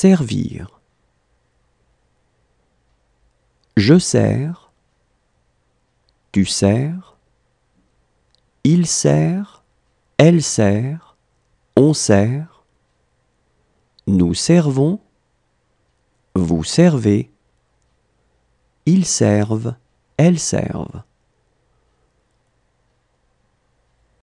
Servir. Je sers. Tu sers. Il sert. Elle sert. On sert. Nous servons. Vous servez. Ils servent. Elles servent.